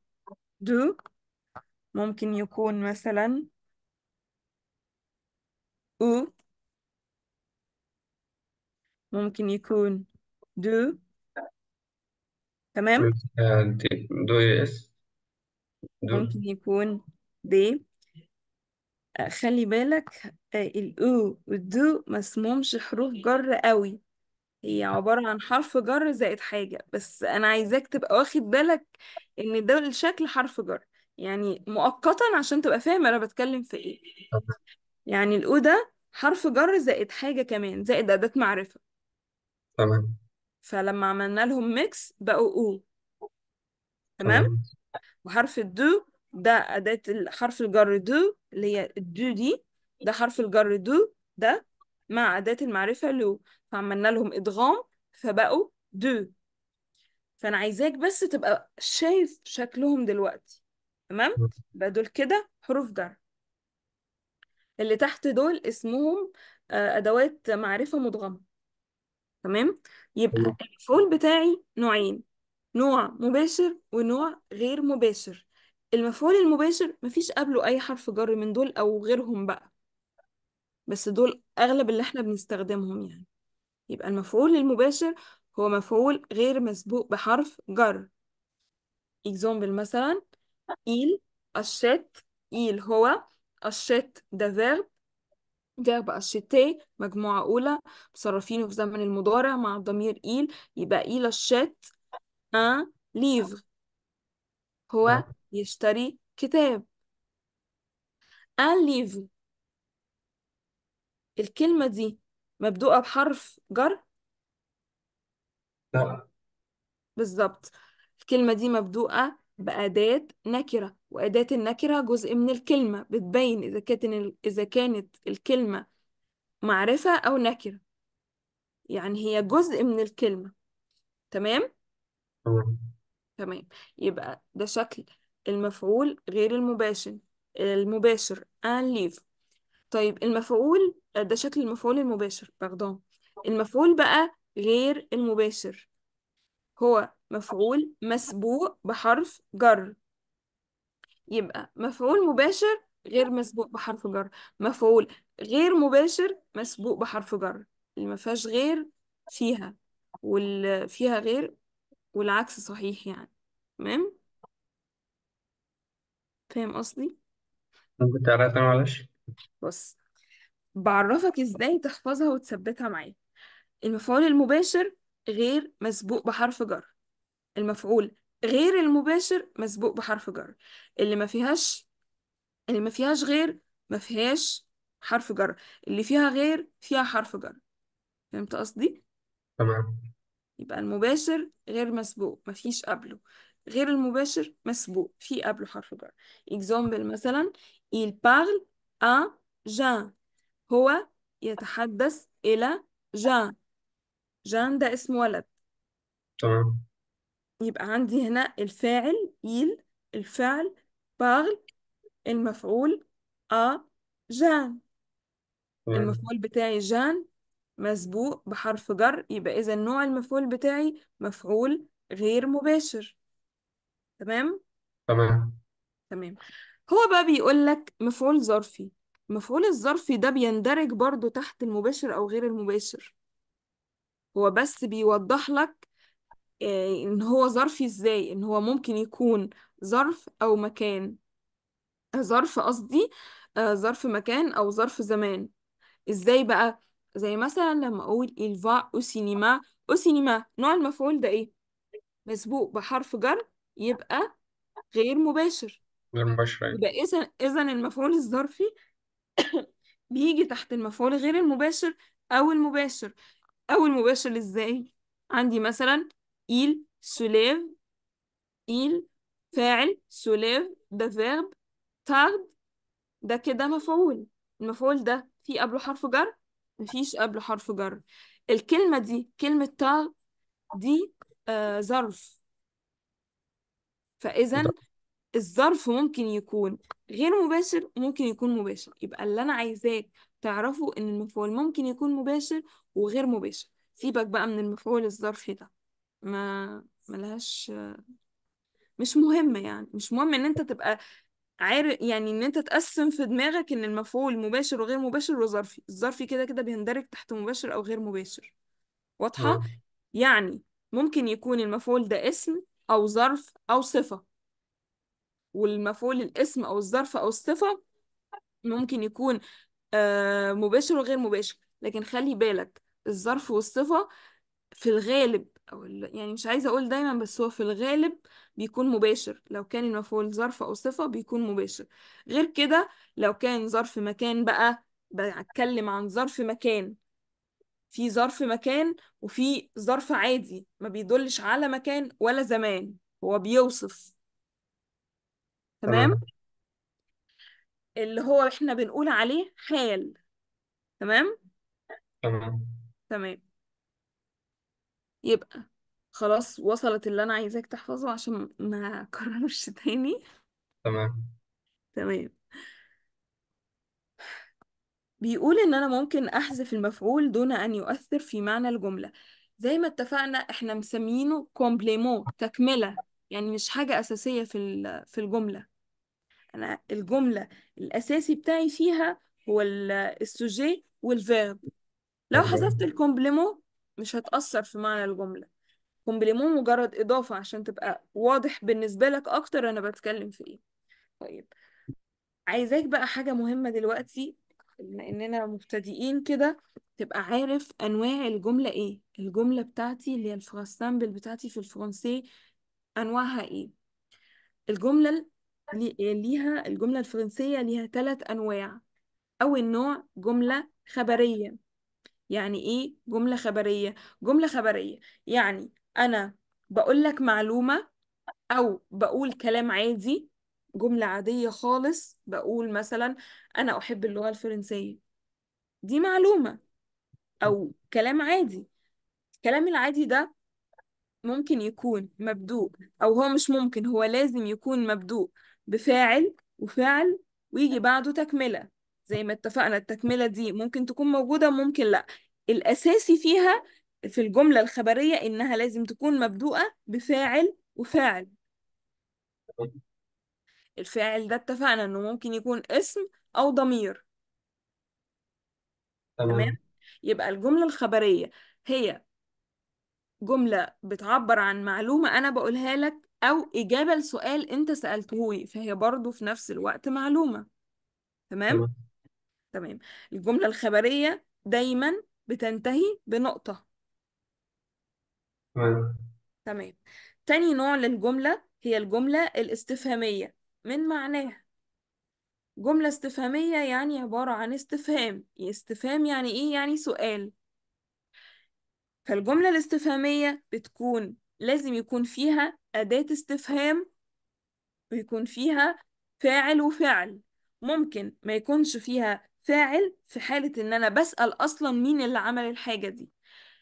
دو ممكن يكون مثلا أو ممكن يكون دو تمام دو اس دو ممكن يكون دي آه، خلي بالك آه، الأو والدو ما اسمهمش حروف جر قوي هي عبارة عن حرف جر زائد حاجة بس أنا عايزاك تبقى واخد بالك إن ده الشكل حرف جر يعني مؤقتا عشان تبقى فاهم أنا بتكلم في إيه يعني ده حرف جر زائد حاجة كمان زائد أداة معرفة تمام فلما عملنا لهم ميكس بقوا أو تمام تمام وحرف الدو ده أداة حرف الجر دو اللي هي الدو دي ده حرف الجر دو ده مع أداة المعرفة لو فعملنا لهم إدغام فبقوا دو فأنا عايزاك بس تبقى شايف شكلهم دلوقتي تمام بقى دول كده حروف جر اللي تحت دول اسمهم آه، أدوات معرفة مدغمة تمام يبقى المفعول بتاعي نوعين نوع مباشر ونوع غير مباشر المفعول المباشر مفيش قبله أي حرف جر من دول أو غيرهم بقى بس دول أغلب اللي احنا بنستخدمهم يعني يبقى المفعول المباشر هو مفعول غير مسبوق بحرف جر اكزامبل مثلا إيل الشات إيل هو أشيت ده فيرب فيرب أشيتي مجموعة أولى مصرفينه في زمن المضارع مع الضمير إيل يبقى إيل أشيت أن ليفر هو نعم. يشتري كتاب أن ليفر الكلمة دي مبدوءة بحرف جر؟ بالظبط الكلمة دي مبدوءة بأداة نكرة وأداة النكرة جزء من الكلمة بتبين إذا كانت إذا كانت الكلمة معرفة أو نكرة يعني هي جزء من الكلمة تمام؟ تمام يبقى ده شكل المفعول غير المباشر المباشر and leave طيب المفعول ده شكل المفعول المباشر باخدهم المفعول بقى غير المباشر هو مفعول مسبوق بحرف جر يبقى مفعول مباشر غير مسبوق بحرف جر مفعول غير مباشر مسبوق بحرف جر اللي ما فيهاش غير فيها وال فيها غير والعكس صحيح يعني تمام فاهم قصدي ممكن تعرفها معلش بص بعرفك ازاي تحفظها وتثبتها معايا المفعول المباشر غير مسبوق بحرف جر المفعول غير المباشر مسبوق بحرف جر اللي ما فيهاش اللي ما فيهاش غير ما فيهاش حرف جر اللي فيها غير فيها حرف جر فهمت قصدي تمام يبقى المباشر غير مسبوق ما فيش قبله غير المباشر مسبوق في قبله حرف جر example مثلا il parle à Jean هو يتحدث إلى جان جان ده اسم ولد تمام يبقى عندي هنا الفاعل il الفعل parle المفعول ا جان المفعول بتاعي جان مسبوق بحرف جر يبقى إذا نوع المفعول بتاعي مفعول غير مباشر تمام؟ تمام تمام هو بقى بيقول لك مفعول ظرفي مفعول الظرفي ده بيندرج برضو تحت المباشر أو غير المباشر هو بس بيوضح لك آه، ان هو ظرفي ازاي ان هو ممكن يكون ظرف او مكان آه، ظرف قصدي آه، ظرف مكان او ظرف زمان ازاي بقى زي مثلا لما اقول il va au cinéma au cinéma نوع المفعول ده ايه مسبوق بحرف جر يبقى غير مباشر غير مباشرة أيوة. يبقى اذا اذا المفعول الظرفي بيجي تحت المفعول غير المباشر او المباشر او المباشر ازاي عندي مثلا Il se lève. Il فاعل se lève ده verb tard ده كده مفعول المفعول ده في قبله حرف جر مفيش قبله حرف جر الكلمة دي كلمة تار دي ظرف فإذا الظرف ممكن يكون غير مباشر وممكن يكون مباشر يبقى اللي أنا عايزاك تعرفه إن المفعول ممكن يكون مباشر وغير مباشر سيبك بقى من المفعول الظرفي ده ما ملهاش مش مهم يعني مش مهم ان انت تبقى عارف يعني ان انت تقسم في دماغك ان المفعول مباشر وغير مباشر وظرفي الظرفي كده كده بيندرج تحت مباشر او غير مباشر واضحة آه. يعني ممكن يكون المفعول ده اسم او ظرف او صفة والمفعول الاسم او الظرف او الصفة ممكن يكون آه، مباشر وغير مباشر لكن خلي بالك الظرف والصفة في الغالب او ال... يعني مش عايزه اقول دايما بس هو في الغالب بيكون مباشر لو كان المفعول ظرف او صفه بيكون مباشر غير كده لو كان ظرف مكان بقى بتكلم عن ظرف مكان في ظرف مكان وفي ظرف عادي ما بيدلش على مكان ولا زمان هو بيوصف تمام, تمام. اللي هو احنا بنقول عليه حال تمام تمام تمام يبقى خلاص وصلت اللي انا عايزاك تحفظه عشان ما اكررش تاني تمام تمام بيقول ان انا ممكن احذف المفعول دون ان يؤثر في معنى الجملة زي ما اتفقنا احنا مسمينه كومبليمون تكملة يعني مش حاجة اساسية في في الجملة انا الجملة الاساسي بتاعي فيها هو السوجي والفيرب لو حذفت الكومبليمون مش هتأثر في معنى الجملة كومبليمون مجرد إضافة عشان تبقى واضح بالنسبة لك أكتر أنا بتكلم في إيه طيب عايزاك بقى حاجة مهمة دلوقتي بما إننا مبتدئين كده تبقى عارف أنواع الجملة إيه الجملة بتاعتي اللي هي الفرنسامبل بتاعتي في الفرنسي أنواعها إيه الجملة ليها الجملة الفرنسية ليها ثلاث أنواع أول نوع جملة خبرية يعني ايه جملة خبرية جملة خبرية يعني انا بقول لك معلومة او بقول كلام عادي جملة عادية خالص بقول مثلا انا احب اللغة الفرنسية دي معلومة او كلام عادي الكلام العادي ده ممكن يكون مبدوء او هو مش ممكن هو لازم يكون مبدوء بفاعل وفعل ويجي بعده تكملة زي ما اتفقنا التكملة دي ممكن تكون موجودة ممكن لا الأساسي فيها في الجملة الخبرية إنها لازم تكون مبدوءة بفاعل وفاعل الفاعل ده اتفقنا إنه ممكن يكون اسم أو ضمير تمام يبقى الجملة الخبرية هي جملة بتعبر عن معلومة أنا بقولها لك أو إجابة لسؤال أنت سألتهولي فهي برضو في نفس الوقت معلومة تمام تمام تمام الجملة الخبرية دايما بتنتهي بنقطة تمام تاني نوع للجملة هي الجملة الاستفهامية من معناها جملة استفهامية يعني عبارة عن استفهام استفهام يعني ايه يعني سؤال فالجملة الاستفهامية بتكون لازم يكون فيها أداة استفهام ويكون فيها فاعل وفعل ممكن ما يكونش فيها فاعل في حالة إن أنا بسأل أصلا مين اللي عمل الحاجة دي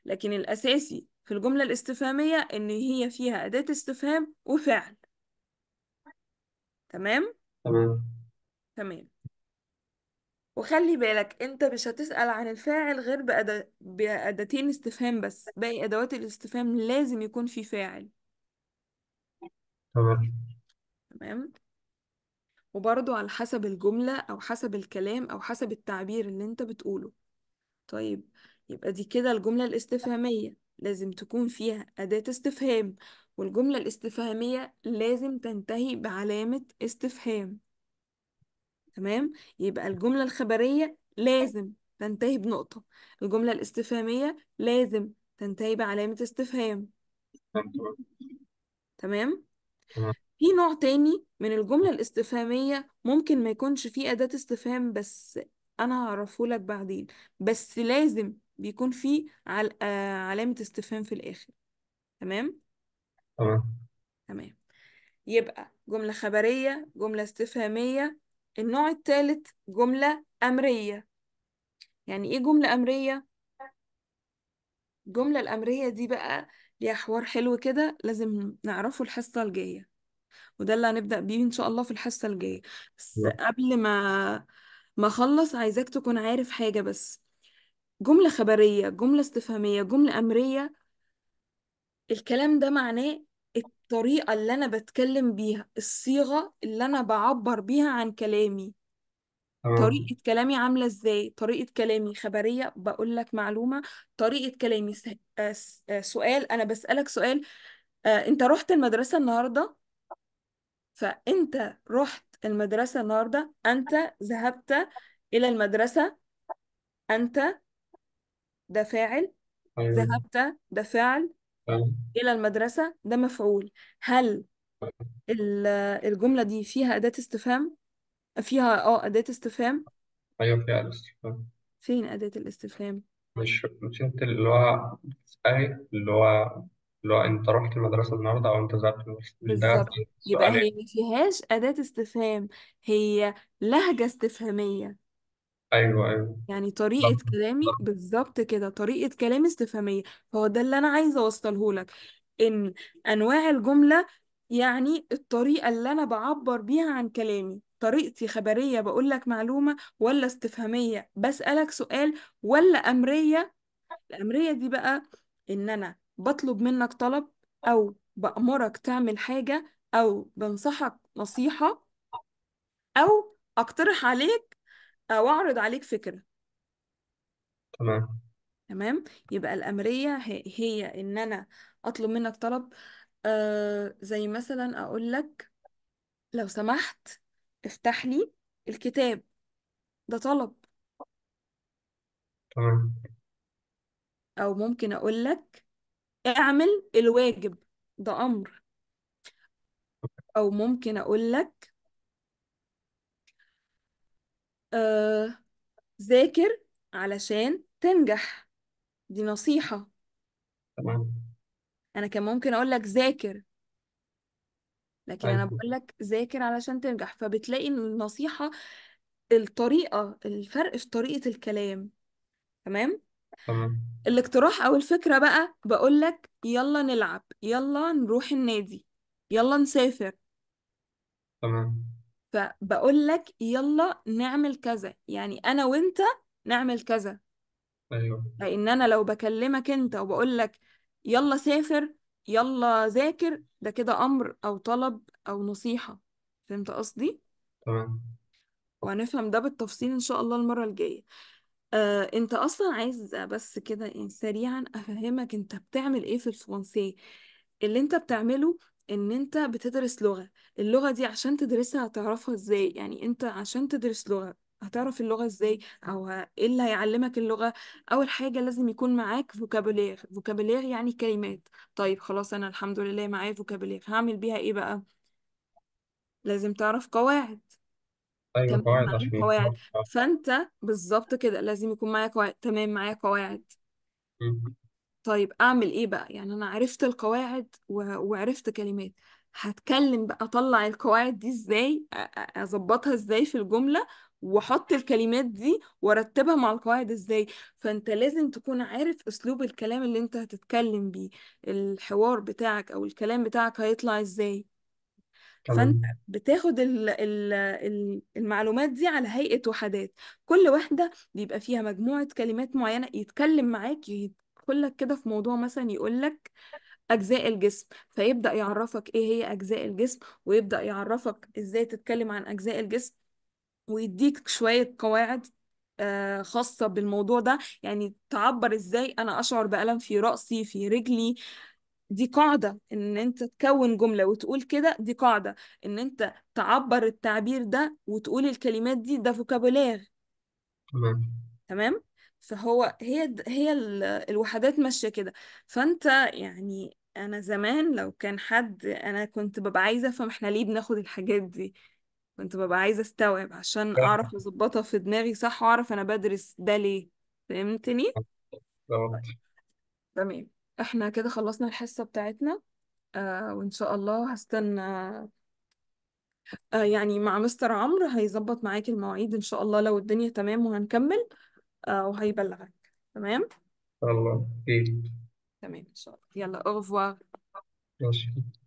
لكن الأساسي في الجملة الاستفهامية إن هي فيها أداة استفهام وفعل تمام؟ تمام تمام وخلي بالك انت مش هتسأل عن الفاعل غير بأدا... بأداتين استفهام بس باقي أدوات الاستفهام لازم يكون في فاعل تمام تمام وبرضو على حسب الجملة أو حسب الكلام أو حسب التعبير اللي أنت بتقوله طيب يبقى دي كده الجملة الاستفهامية لازم تكون فيها أداة استفهام والجملة الاستفهامية لازم تنتهي بعلامة استفهام تمام يبقى الجملة الخبرية لازم تنتهي بنقطة الجملة الاستفهامية لازم تنتهي بعلامة استفهام تمام في نوع تاني من الجملة الاستفهامية ممكن ما يكونش فيه أداة استفهام بس أنا هعرفه لك بعدين بس لازم بيكون فيه عل... آه، علامة استفهام في الآخر تمام؟ تمام تمام يبقى جملة خبرية جملة استفهامية النوع الثالث جملة أمرية يعني إيه جملة أمرية؟ الجملة الأمرية دي بقى ليها حوار حلو كده لازم نعرفه الحصة الجاية وده اللي هنبدأ بيه إن شاء الله في الحصة الجاية بس قبل ما ما أخلص عايزاك تكون عارف حاجة بس جملة خبرية جملة استفهامية جملة أمرية الكلام ده معناه الطريقة اللي أنا بتكلم بيها الصيغة اللي أنا بعبر بيها عن كلامي تمام طريقة كلامي عاملة ازاي طريقة كلامي خبرية بقول لك معلومة طريقة كلامي آه، آه، سؤال أنا بسألك سؤال آه، أنت رحت المدرسة النهاردة فأنت رحت المدرسة النهاردة أنت ذهبت إلى المدرسة أنت ده فاعل أيوة. ذهبت ده فعل أيوة. إلى المدرسة ده مفعول هل الجملة دي فيها أداة استفهام فيها اه أداة استفهام ايوه فيها استفهام فين أداة الاستفهام مش مش انت اللي هو بتسألي اللي هو اللي هو انت رحت المدرسة النهاردة او انت ذهبت المدرسة ده بالظبط يبقى هي سؤالين ما فيهاش أداة استفهام هي لهجة استفهامية ايوه ايوه يعني طريقة كلامي بالظبط كده طريقة كلامي استفهامية هو ده اللي أنا عايزة أوصله لك إن أنواع الجملة يعني الطريقة اللي أنا بعبر بيها عن كلامي طريقتي خبرية بقول لك معلومة ولا استفهامية بسألك سؤال ولا أمرية الأمرية دي بقى إن أنا بطلب منك طلب أو بأمرك تعمل حاجة أو بنصحك نصيحة أو أقترح عليك أو أعرض عليك فكرة تمام تمام يبقى الأمرية هي, هي إن أنا أطلب منك طلب آه زي مثلا أقول لك لو سمحت افتح لي الكتاب ده طلب تمام أو ممكن أقول لك اعمل الواجب ده امر او ممكن اقول لك آه ذاكر علشان تنجح دي نصيحة تمام انا كان ممكن اقول لك ذاكر لكن انا طيب. بقول لك ذاكر علشان تنجح فبتلاقي النصيحة الطريقة الفرق في طريقة الكلام تمام تمام الاقتراح او الفكره بقى بقول لك يلا نلعب يلا نروح النادي يلا نسافر تمام فبقول لك يلا نعمل كذا يعني انا وانت نعمل كذا ايوه لان انا لو بكلمك انت وبقول لك يلا سافر يلا ذاكر ده كده امر او طلب او نصيحه فهمت قصدي تمام وهنفهم ده بالتفصيل ان شاء الله المره الجايه آه، انت اصلا عايز بس كده يعني سريعا افهمك انت بتعمل ايه في الفرنسي اللي انت بتعمله ان انت بتدرس لغة اللغة دي عشان تدرسها هتعرفها ازاي يعني انت عشان تدرس لغة هتعرف اللغة ازاي او ايه اللي هيعلمك اللغة اول حاجة لازم يكون معاك فوكابولير فوكابولير يعني كلمات طيب خلاص انا الحمد لله معايا فوكابولير هعمل بيها ايه بقى لازم تعرف قواعد ايوه تمام قواعد معايا عشان قواعد يفهم آه. فانت بالظبط كده لازم يكون معايا قواعد تمام معايا قواعد طيب اعمل ايه بقى يعني انا عرفت القواعد و... وعرفت كلمات هتكلم بقى اطلع القواعد دي ازاي اظبطها ازاي في الجملة واحط الكلمات دي وارتبها مع القواعد ازاي فانت لازم تكون عارف اسلوب الكلام اللي انت هتتكلم بيه الحوار بتاعك او الكلام بتاعك هيطلع ازاي فانت بتاخد الـ الـ المعلومات دي على هيئة وحدات كل واحدة بيبقى فيها مجموعة كلمات معينة يتكلم معاك يدخلك كده في موضوع مثلا يقولك أجزاء الجسم فيبدأ يعرفك إيه هي أجزاء الجسم ويبدأ يعرفك إزاي تتكلم عن أجزاء الجسم ويديك شوية قواعد آه، خاصة بالموضوع ده يعني تعبر إزاي أنا أشعر بألم في رأسي في رجلي دي قاعدة إن أنت تكون جملة وتقول كده دي قاعدة إن أنت تعبر التعبير ده وتقول الكلمات دي ده فوكابولير تمام تمام فهو هي هي ال- الوحدات ماشية كده فأنت يعني أنا زمان لو كان حد أنا كنت ببقى عايزة أفهم إحنا ليه بناخد الحاجات دي كنت ببقى عايزة أستوعب عشان أعرف أظبطها في دماغي صح وأعرف أنا بدرس ده ليه فهمتني؟ اه، طيب. تمام احنا كده خلصنا الحصة بتاعتنا آه وان شاء الله هستنى آه يعني مع مستر عمرو هيظبط معاك المواعيد ان شاء الله لو الدنيا تمام وهنكمل آه وهيبلغك تمام الله أكيد تمام ان شاء الله يلا اوفوار ماشي